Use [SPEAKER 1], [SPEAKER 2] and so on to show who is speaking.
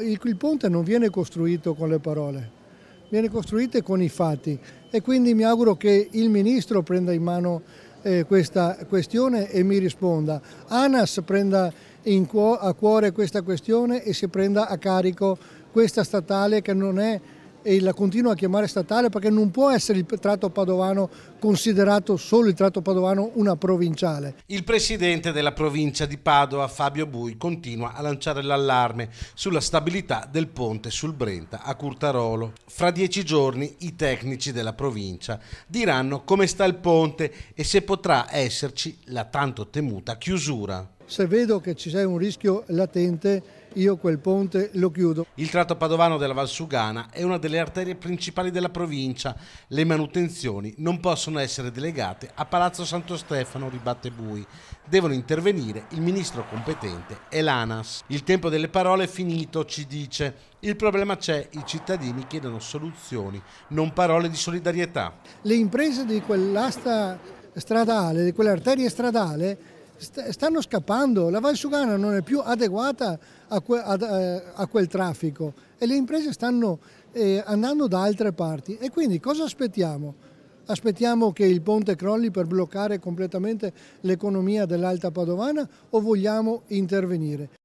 [SPEAKER 1] Il, il, ponte non viene costruito con le parole, viene costruito con i fatti e quindi mi auguro che il Ministro prenda in mano eh, questa questione e mi risponda. ANAS prenda cuo a cuore questa questione e si prenda a carico questa statale che non è e la continua a chiamare statale perché non può essere il tratto padovano considerato solo il tratto padovano una provinciale.
[SPEAKER 2] Il presidente della provincia di Padova, Fabio Bui, continua a lanciare l'allarme sulla stabilità del ponte sul Brenta a Curtarolo. Fra dieci giorni i tecnici della provincia diranno come sta il ponte e se potrà esserci la tanto temuta chiusura
[SPEAKER 1] se vedo che ci c'è un rischio latente io quel
[SPEAKER 2] ponte lo chiudo. Il tratto padovano della Valsugana è una delle arterie principali della provincia. Le manutenzioni non possono essere delegate a Palazzo Santo Stefano, ribatte Bui. Devono intervenire il ministro competente e l'ANAS. Il tempo delle parole è finito, ci dice. Il problema c'è, i cittadini chiedono soluzioni, non parole di solidarietà.
[SPEAKER 1] Le imprese di quell'asta stradale, di quell'arteria stradale, stanno scappando, la Valsugana non è più adeguata a, que, a, eh, a quel traffico e le imprese stanno eh, andando da altre parti e quindi cosa aspettiamo? Aspettiamo che il ponte crolli per bloccare completamente l'economia dell'Alta Padovana o vogliamo intervenire?